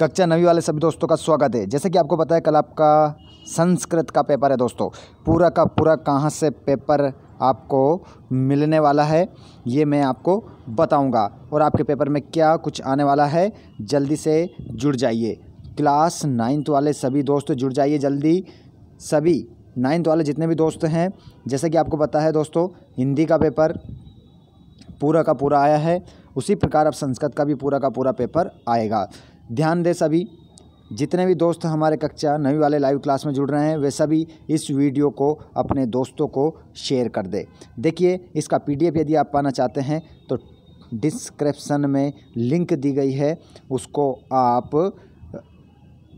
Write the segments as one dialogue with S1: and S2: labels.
S1: कक्षा नवी वाले सभी दोस्तों का स्वागत है जैसे कि आपको पता है कल आपका संस्कृत का पेपर है दोस्तों पूरा का पूरा कहाँ से पेपर आपको मिलने वाला है ये मैं आपको बताऊंगा और आपके पेपर में क्या कुछ आने वाला है जल्दी से जुड़ जाइए क्लास नाइन्थ वाले सभी दोस्त जुड़ जाइए जल्दी सभी नाइन्थ वाले जितने भी दोस्त हैं जैसे कि आपको पता है दोस्तों हिंदी का पेपर पूरा का पूरा आया है उसी प्रकार अब संस्कृत का भी पूरा का पूरा पेपर आएगा ध्यान दें सभी जितने भी दोस्त हमारे कक्षा नवी वाले लाइव क्लास में जुड़ रहे हैं वे सभी इस वीडियो को अपने दोस्तों को शेयर कर दें देखिए इसका पीडीएफ यदि आप पाना चाहते हैं तो डिस्क्रिप्सन में लिंक दी गई है उसको आप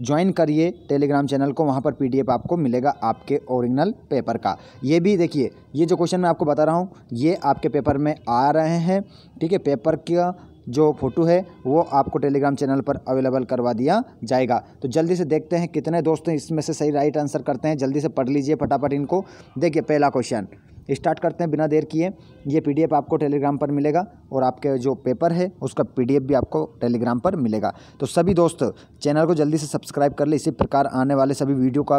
S1: ज्वाइन करिए टेलीग्राम चैनल को वहाँ पर पीडीएफ आपको मिलेगा आपके ओरिजिनल पेपर का ये भी देखिए ये जो क्वेश्चन मैं आपको बता रहा हूँ ये आपके पेपर में आ रहे हैं ठीक है पेपर का जो फ़ोटो है वो आपको टेलीग्राम चैनल पर अवेलेबल करवा दिया जाएगा तो जल्दी से देखते हैं कितने दोस्त इसमें से सही राइट आंसर करते हैं जल्दी से पढ़ लीजिए फटाफट इनको देखिए पहला क्वेश्चन स्टार्ट करते हैं बिना देर किए ये पीडीएफ आपको टेलीग्राम पर मिलेगा और आपके जो पेपर है उसका पीडीएफ भी आपको टेलीग्राम पर मिलेगा तो सभी दोस्त चैनल को जल्दी से सब्सक्राइब कर ले इसी प्रकार आने वाले सभी वीडियो का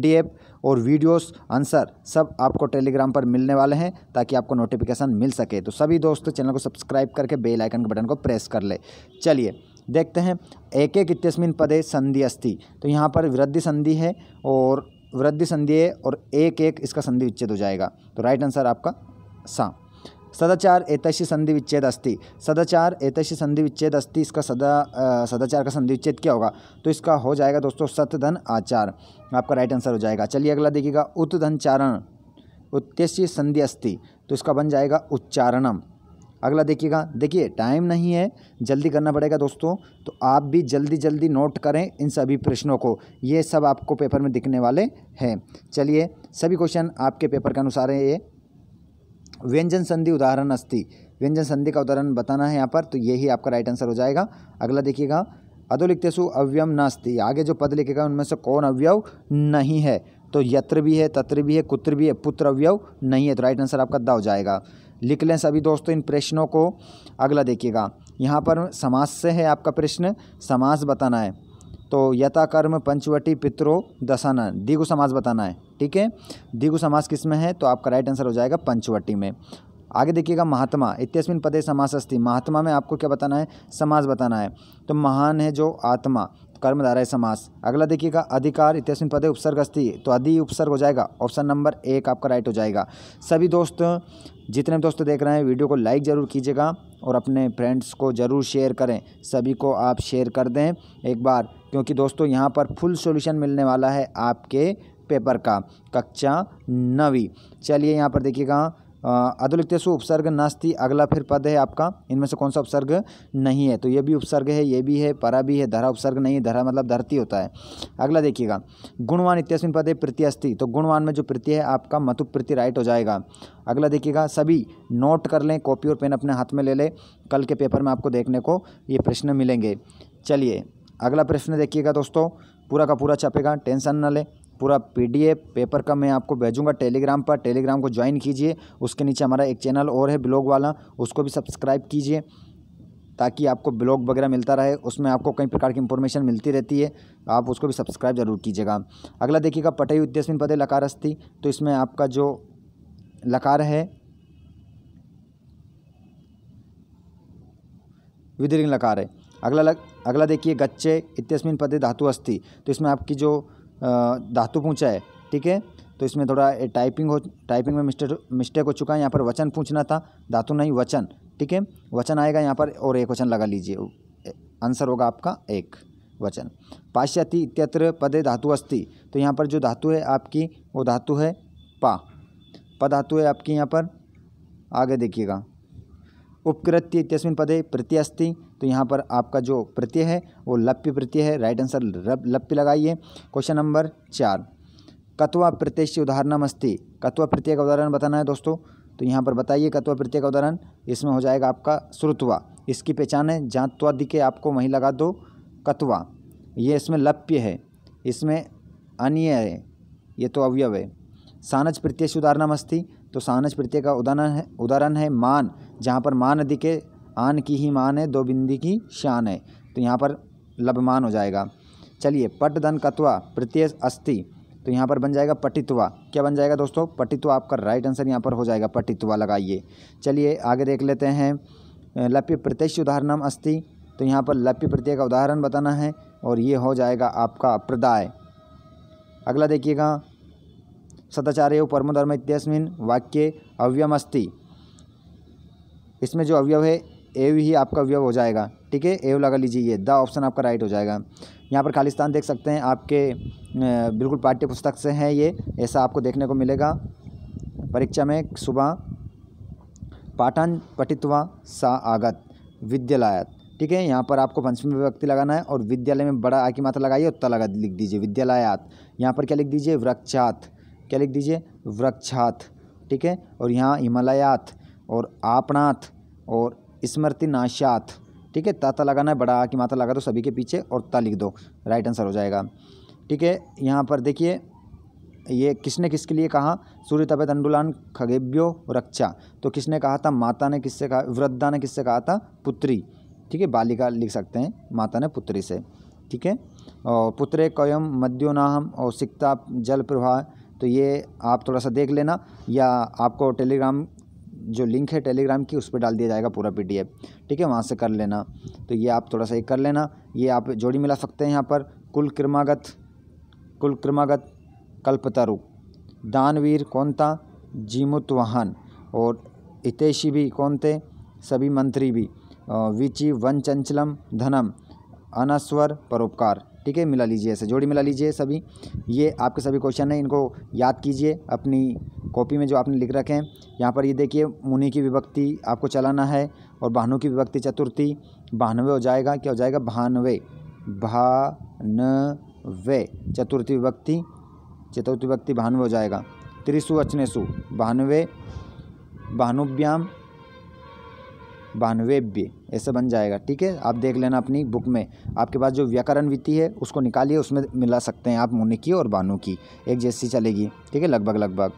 S1: पी और वीडियोस आंसर सब आपको टेलीग्राम पर मिलने वाले हैं ताकि आपको नोटिफिकेशन मिल सके तो सभी दोस्त चैनल को सब्सक्राइब करके बेल आइकन के बटन को प्रेस कर ले चलिए देखते हैं एक एक इतस्मिन पदे संधि अस्थि तो यहाँ पर वृद्धि संधि है और वृद्धि संधि है और एक एक इसका संधि विच्छेद हो जाएगा तो राइट आंसर आपका सा सदाचार एतस्य संधि विच्छेद अस्ति सदाचार एतस्य संधि विच्छेद अस्ति इसका सदा सदाचार का संधि विच्छेद क्या होगा तो इसका हो जाएगा दोस्तों सतधन आचार आपका राइट आंसर हो जाएगा चलिए अगला देखिएगा धन चारण उत्तस्य संधि अस्ति तो इसका बन जाएगा उच्चारणम अगला देखिएगा देखिए टाइम नहीं है जल्दी करना पड़ेगा दोस्तों तो आप भी जल्दी जल्दी नोट करें इन सभी प्रश्नों को ये सब आपको पेपर में दिखने वाले हैं चलिए सभी क्वेश्चन आपके पेपर के अनुसार है ये व्यंजन संधि उदाहरण अस्थि व्यंजन संधि का उदाहरण बताना है यहाँ पर तो यही आपका राइट आंसर हो जाएगा अगला देखिएगा अधोलिखतेषु न नास्ति आगे जो पद लिखेगा उनमें से कौन अव्यव नहीं है तो यत्र भी है तत्र भी है कुत्र भी है पुत्र अव्यव नहीं है तो राइट आंसर आपका द हो जाएगा लिख लें सभी दोस्तों इन प्रश्नों को अगला देखिएगा यहाँ पर समाज से है आपका प्रश्न समाज बताना है तो यथाकर्म पंचवटी पित्रो दशाना दिगु समाज बताना है ठीक है दिगु समाज किस में है तो आपका राइट आंसर हो जाएगा पंचवटी में आगे देखिएगा महात्मा इत्यस्मिन पदे समास अस्ति महात्मा में आपको क्या बताना है समाज बताना है तो महान है जो आत्मा कर्मधारय समास अगला देखिएगा अधिकार इत्यस्मिन पदे उपसर्ग अस्थि तो अधि उपसर्ग हो जाएगा ऑप्शन नंबर एक आपका राइट हो जाएगा सभी दोस्त जितने भी दोस्त देख रहे हैं वीडियो को लाइक ज़रूर कीजिएगा और अपने फ्रेंड्स को ज़रूर शेयर करें सभी को आप शेयर कर दें एक बार क्योंकि दोस्तों यहाँ पर फुल सोल्यूशन मिलने वाला है आपके पेपर का कक्षा नवी चलिए यहाँ पर देखिएगा अधोलिखतेषु उपसर्ग नास्ति अगला फिर पद है आपका इनमें से कौन सा उपसर्ग नहीं है तो ये भी उपसर्ग है ये भी है परा भी है धरा उपसर्ग नहीं है धरा मतलब धरती होता है अगला देखिएगा गुणवान इत्यस्मिन पद है प्रत्यस्थि तो गुणवान में जो प्रति है आपका मतु प्रति राइट हो जाएगा अगला देखिएगा सभी नोट कर लें कॉपी और पेन अपने हाथ में ले लें कल के पेपर में आपको देखने को ये प्रश्न मिलेंगे चलिए अगला प्रश्न देखिएगा दोस्तों पूरा का पूरा छपेगा टेंशन ना लें पूरा पीडीएफ पेपर का मैं आपको भेजूंगा टेलीग्राम पर टेलीग्राम को ज्वाइन कीजिए उसके नीचे हमारा एक चैनल और है ब्लॉग वाला उसको भी सब्सक्राइब कीजिए ताकि आपको ब्लॉग वगैरह मिलता रहे उसमें आपको कई प्रकार की इंफॉर्मेशन मिलती रहती है आप उसको भी सब्सक्राइब जरूर कीजिएगा अगला देखिएगा पटई उद्यस्मिन पदे लकार अस्थि तो इसमें आपका जो लकार है विदीर्घ लकार है अगला लग, अगला देखिए गच्चे इत्यस्मिन पदे धातु अस्थि तो इसमें आपकी जो धातु पूछा है ठीक है तो इसमें थोड़ा टाइपिंग हो टाइपिंग में मिस्टेक मिस्टेक हो चुका है यहाँ पर वचन पूछना था धातु नहीं वचन ठीक है वचन आएगा यहाँ पर और एक वचन लगा लीजिए आंसर होगा आपका एक वचन पाश्चाति इत्यत्र पदे धातु अस्थि तो यहाँ पर जो धातु है आपकी वो धातु है पा पधातु धातु है आपकी यहाँ पर आगे देखिएगा उपकृत्य इत्यस्मिन पदे प्रत्यय अस्थि तो यहाँ पर आपका जो प्रत्यय है वो लप्य प्रत्यय है राइट आंसर लप्य लगाइए क्वेश्चन नंबर चार कत्वा प्रत्यय से उदाहरण अस्ति कत्वा प्रत्यय का उदाहरण बताना है दोस्तों तो यहाँ पर बताइए कत्वा प्रत्यय का उदाहरण इसमें हो जाएगा आपका श्रुतवा इसकी पहचान है जातवा दिखे आपको वहीं लगा दो कत्वा ये इसमें लप्य है इसमें अन्य है ये तो अवयव है सानज प्रत्यय से उदाहरण अस्ति तो सानज प्रत्यय का उदाहरण है उदाहरण है मान जहाँ पर मान नदी के आन की ही मान है दो बिंदी की शान है तो यहाँ पर लभमान हो जाएगा चलिए पट धन कत्वा प्रत्यय अस्थि तो यहाँ पर बन जाएगा पटित्वा क्या बन जाएगा दोस्तों पटित्वा आपका राइट आंसर यहाँ पर हो जाएगा पटित्वा लगाइए चलिए आगे देख लेते हैं लप्य प्रत्यक्ष उदाहरणम अस्थि तो यहाँ पर लप्य प्रत्यय का उदाहरण बताना है और ये हो जाएगा आपका प्रदाय अगला देखिएगा सदाचार्य परमधर्म इत्यस्मिन वाक्य अस्थि इसमें जो अवयव है एव ही आपका अवयव हो जाएगा ठीक है एव लगा लीजिए ये द ऑप्शन आपका राइट हो जाएगा यहाँ पर खालिस्तान देख सकते हैं आपके बिल्कुल पाठ्य पुस्तक से हैं ये ऐसा आपको देखने को मिलेगा परीक्षा में सुबह पाठन पठित्वा सा आगत विद्यालय ठीक है यहाँ पर आपको पंचमी विभक्ति लगाना है और विद्यालय में बड़ा आ की मात्रा लगाइए और लगा लिख दीजिए विद्यालयात यहाँ पर क्या लिख दीजिए वृक्षात क्या लिख दीजिए वृक्षात ठीक है और यहाँ हिमालयात और आपणाथ और स्मृति नाशात ठीक है ताता लगाना है बड़ा आ की माता लगा दो सभी के पीछे और ता लिख दो राइट आंसर हो जाएगा ठीक है यहाँ पर देखिए ये किसने किसके लिए कहा सूर्य तपेत अंडुलान खगेब्यो रक्षा तो किसने कहा था माता ने किससे कहा वृद्धा ने किससे कहा था पुत्री ठीक है बालिका लिख सकते हैं माता ने पुत्री से ठीक है और पुत्रे कयम मद्योनाहम और सिक्ता जल प्रवाह तो ये आप थोड़ा सा देख लेना या आपको टेलीग्राम जो लिंक है टेलीग्राम की उस पर डाल दिया जाएगा पूरा पी ठीक है वहाँ से कर लेना तो ये आप थोड़ा सा ये कर लेना ये आप जोड़ी मिला सकते हैं यहाँ पर कुल क्रमागत कुल क्रमागत कल्पतरु दानवीर कौन था जीमुतवाहन और हितेशी भी कौन थे सभी मंत्री भी विचि वन चंचलम धनम अनस्वर परोपकार ठीक है मिला लीजिए ऐसे जोड़ी मिला लीजिए सभी ये आपके सभी क्वेश्चन हैं इनको याद कीजिए अपनी कॉपी में जो आपने लिख रखे हैं यहाँ पर ये देखिए मुनि की विभक्ति आपको चलाना है और बहानों की विभक्ति चतुर्थी बहानवे हो जाएगा क्या हो जाएगा बहानवे वे चतुर्थी विभक्ति चतुर्थी विभक्ति बहानवे हो जाएगा त्रिशु सु बहानवे बहानुभ्याम बानवेब्य ऐसे बन जाएगा ठीक है आप देख लेना अपनी बुक में आपके पास जो व्याकरण वित्ती है उसको निकालिए उसमें मिला सकते हैं आप मुनि की और बानु की एक जैसी चलेगी ठीक है लगभग लगभग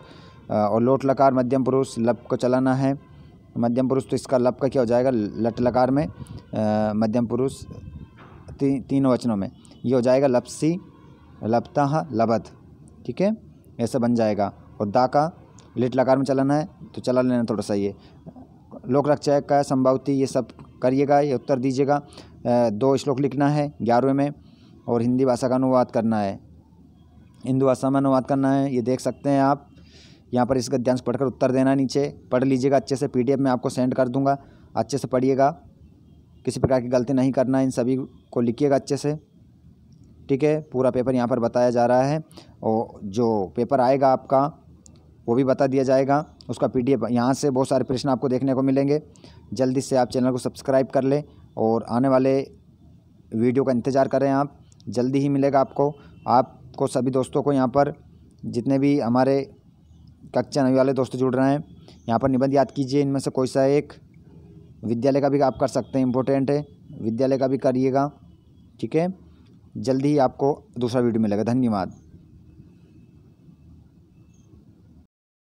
S1: और लोट लकार मध्यम पुरुष लप को चलाना है मध्यम पुरुष तो इसका लप का क्या हो जाएगा लट लकार में मध्यम पुरुष ती, तीनों वचनों में ये हो जाएगा लपसी लपता लबत ठीक है ऐसा बन जाएगा और दा का लिट लकार में चलाना है तो चला लेना थोड़ा सा ये लोक रक्षा का संभावती ये सब करिएगा ये उत्तर दीजिएगा दो श्लोक लिखना है ग्यारहवें में और हिंदी भाषा का अनुवाद करना है हिंदू भाषा में अनुवाद करना है ये देख सकते हैं आप यहाँ पर इसका ध्यान पढ़कर उत्तर देना नीचे पढ़ लीजिएगा अच्छे से पीडीएफ में आपको सेंड कर दूंगा अच्छे से पढ़िएगा किसी प्रकार की गलती नहीं करना इन सभी को लिखिएगा अच्छे से ठीक है पूरा पेपर यहाँ पर बताया जा रहा है और जो पेपर आएगा आपका वो भी बता दिया जाएगा उसका पी डी यहाँ से बहुत सारे प्रश्न आपको देखने को मिलेंगे जल्दी से आप चैनल को सब्सक्राइब कर लें और आने वाले वीडियो का इंतज़ार करें आप जल्दी ही मिलेगा आपको आपको सभी दोस्तों को यहाँ पर जितने भी हमारे कक्षा नवी वाले दोस्त जुड़ रहे हैं यहाँ पर निबंध याद कीजिए इनमें से कोई सा एक विद्यालय का भी आप कर सकते हैं इंपॉर्टेंट है विद्यालय का भी करिएगा ठीक है जल्दी ही आपको दूसरा वीडियो मिलेगा धन्यवाद